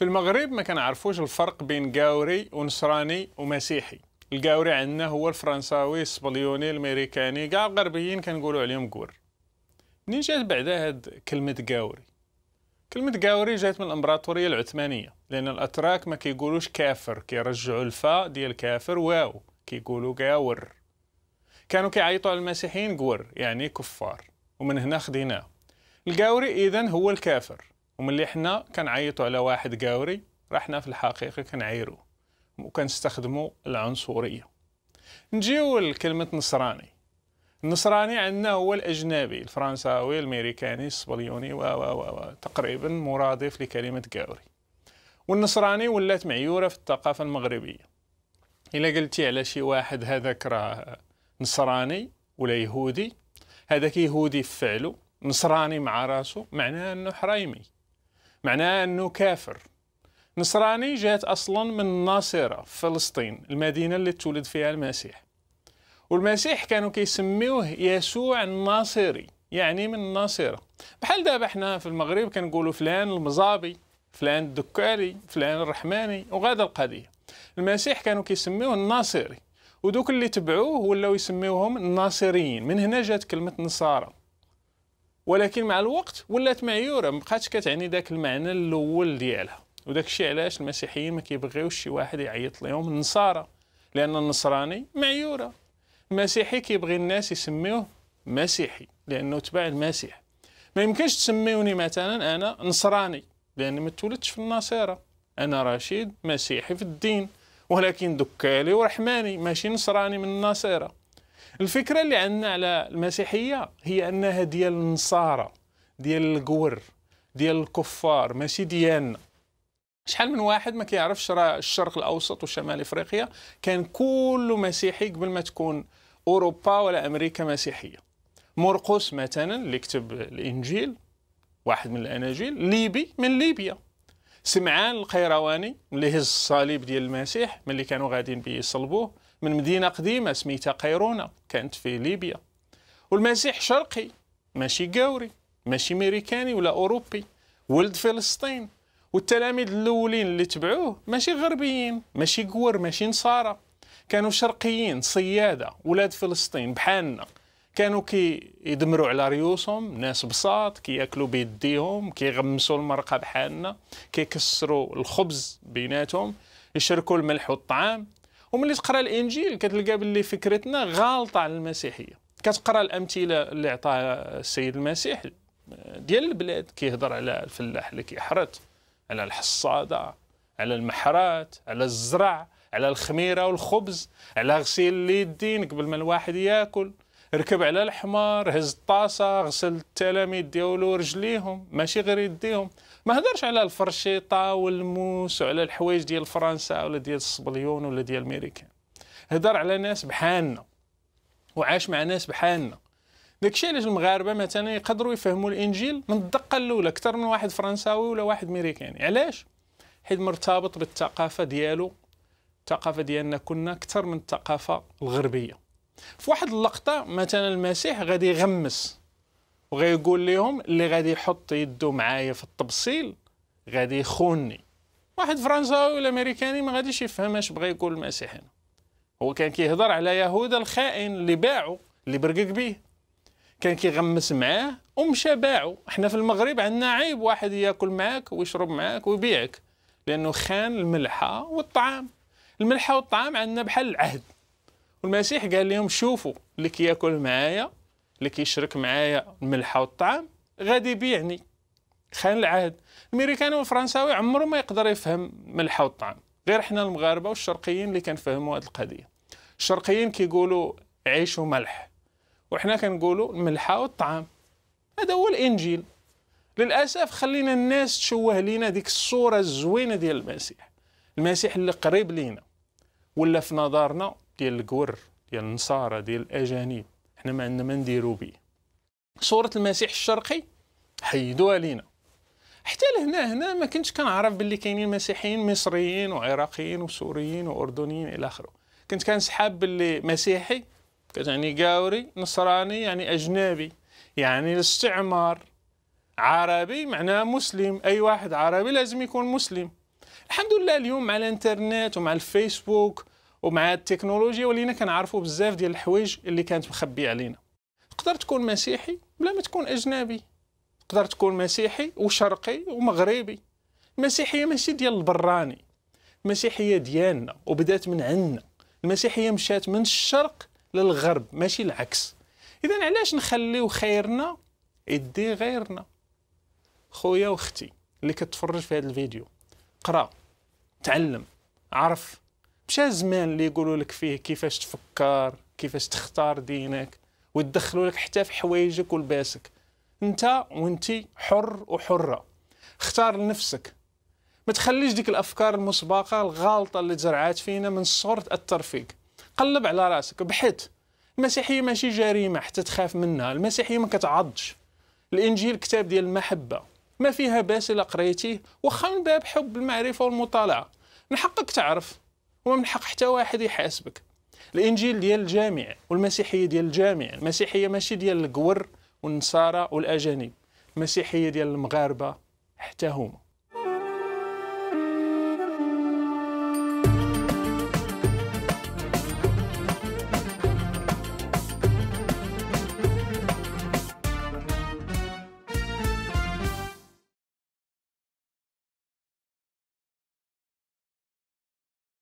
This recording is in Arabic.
في المغرب ما كنعرفوش الفرق بين كاوري ونصراني ومسيحي الكاوري عندنا هو الفرنساوي السبليوني الميريكاني كاع الغربيين كنقولوا عليهم كور منين جات بعدا هاد كلمه كاوري كلمه كاوري جات من الامبراطوريه العثمانيه لان الاتراك ما كيقولوش كافر كيرجعوا الفا ديال كافر واو كيقولوا كاور كانوا كيعيطوا على المسيحيين كور يعني كفار ومن هنا خديناه الجاوري اذا هو الكافر وملي حنا كنعيطوا على واحد قاوري راه حنا في الحقيقه كنعيرو وكنستخدمو العنصريه نجيو لكلمه نصراني النصراني عندنا هو الاجنبي الفرنساوي الامريكاني الصبليوني و و و تقريبا مرادف لكلمه قاوري والنصراني ولات معيوره في الثقافه المغربيه الا قلتي على شي واحد هذاك راه نصراني ولا يهودي هذاك يهودي في فعله نصراني مع راسو معناه انه حرايمي معناه أنه كافر نصراني جات أصلا من الناصرة في فلسطين المدينة اللي تولد فيها المسيح والمسيح كانوا كيسميوه يسوع الناصري يعني من الناصرة بحال دابا حنا في المغرب كنقولوا فلان المزابي فلان الدكاري فلان الرحماني وغاد القضية المسيح كانوا كيسميوه الناصري ودوك اللي تبعوه ولاو يسميوهم الناصريين من هنا جات كلمة نصاره ولكن مع الوقت ولات معيوره مابقاتش كتعني ذاك المعنى الاول ديالها وداك الشيء علاش المسيحيين ما كيبغيوش شي واحد يعيط لهم النصارى لان النصراني معيوره المسيحي كيبغي الناس يسميوه مسيحي لانه تبع المسيح ما يمكنش تسميوني مثلا انا نصراني لان ما تولدتش في الناصره انا رشيد مسيحي في الدين ولكن دكالي ورحماني ماشي نصراني من الناصره الفكره اللي عندنا على المسيحيه هي انها ديال النصارى ديال الكور ديال الكفار ماشي ديالنا شحال من واحد ما كيعرفش راه الشرق الاوسط وشمال افريقيا كان كله مسيحي قبل ما تكون اوروبا ولا امريكا مسيحيه مرقس مثلا اللي كتب الانجيل واحد من الاناجيل ليبي من ليبيا سمعان القيرواني اللي هز الصليب ديال المسيح ملي كانوا غاديين بيصلبوه من مدينة قديمة سميتها قيرونة كانت في ليبيا والمسيح شرقي ماشي قوري ماشي ميريكاني ولا أوروبي ولد فلسطين والتلاميذ الأولين اللي تبعوه ماشي غربيين ماشي قور ماشي نصارى كانوا شرقيين صيادة ولاد فلسطين بحالنا كانوا كي يدمروا على ريوسهم ناس بساط ياكلوا بيديهم يغمسوا المرقه بحالنا يكسروا الخبز بيناتهم يشركوا الملح والطعام وملي تقرا الانجيل كتلقى باللي فكرتنا غالطه على المسيحيه كتقرا الامثله اللي عطاها السيد المسيح آه، ديال البلاد كيهضر على الفلاح اللي كيحرث على الحصاده على المحرات على الزرع على الخميره والخبز على غسيل اليدين قبل ما الواحد ياكل ركب على الحمار هز الطاسه غسل التلاميذ ديالو رجليهم ماشي غير يديهم ما هضرش على الفرشيطه والموس وعلى الحوايج ديال فرنسا ولا ديال الصبليون ولا ديال الميريكان هضر على ناس بحالنا وعاش مع ناس بحالنا داكشي علاش المغاربه مثلا يقدروا يفهموا الانجيل من الدقه الاولى اكثر من واحد فرنساوي ولا واحد ميريكاني يعني. علاش حيت مرتبط بالثقافه ديالو الثقافه ديالنا كنا اكثر من الثقافه الغربيه في واحد اللقطه مثلا المسيح غادي يغمس وغيقول لهم اللي غادي يحط يدو معايا في التبصيل غادي يخونني واحد فرنساوي ولا امريكاني ما غاديش يفهم اش بغى يقول المسيح هنا هو كان كيهضر على يهوذا الخائن اللي باعو اللي برقق بيه كان كيغمس معاه ومشى باعو احنا في المغرب عندنا عيب واحد ياكل معاك ويشرب معاك ويبيعك لانه خان الملحه والطعام الملحه والطعام عندنا بحال العهد والمسيح قال لهم شوفوا اللي كياكل معايا اللي كيشرك معايا الملحه والطعام غادي يبيعني خان العهد الامريكان والفرنساوي عمره ما يقدر يفهم الملحه والطعام غير حنا المغاربه والشرقيين اللي كنفهموا هذه القضيه الشرقيين كيقولوا عيش وملح وحنا كنقولوا الملحه والطعام هذا هو الانجيل للاسف خلينا الناس تشوه لينا ديك الصوره الزوينه ديال المسيح المسيح اللي قريب لينا ولا في نظرنا ديال الكور ديال النصارى ديال الاجانب حنا ما عندنا ما نديرو به صوره المسيح الشرقي حيدوها لينا حتى لهنا هنا ما كنتش كنعرف باللي كاينين مسيحيين مصريين وعراقيين وسوريين واردنيين الى اخره كنت كنسحاب باللي مسيحي كتعني قاوري نصراني يعني اجنبي يعني الاستعمار عربي معناه مسلم اي واحد عربي لازم يكون مسلم الحمد لله اليوم مع الانترنت ومع الفيسبوك ومع التكنولوجيا ولينا كنعرفوا بزاف ديال الحوايج اللي كانت مخبيه علينا تقدر تكون مسيحي بلا ما تكون اجنبي تقدر تكون مسيحي وشرقي ومغربي المسيحيه ماشي ديال البراني المسيحيه ديالنا وبدات من عندنا المسيحيه مشات من الشرق للغرب ماشي العكس اذا علاش نخليو خيرنا يدي غيرنا خويا واختي اللي كتفرج في هذا الفيديو قرا تعلم عرف مشى زمان اللي يقولوا لك فيه كيفاش تفكر كيفاش تختار دينك ويدخلوا لك حتى في حوايجك ولباسك انت وانت حر وحره اختار لنفسك ما تخليش ديك الافكار المسبقه الغالطه اللي تزرعات فينا من الصغر تاثر فيك قلب على راسك بحث المسيحيه ماشي جريمه حتى تخاف منها المسيحيه ما كتعضش الانجيل كتاب ديال المحبه ما فيها باس الا قريتيه واخا من باب حب المعرفه والمطالعه من حقك تعرف ومن حق حتى واحد يحاسبك الانجيل ديال الجامع والمسيحيه ديال الجامع المسيحيه ماشي ديال القور والنصارى والاجانب المسيحيه ديال المغاربه حتى هما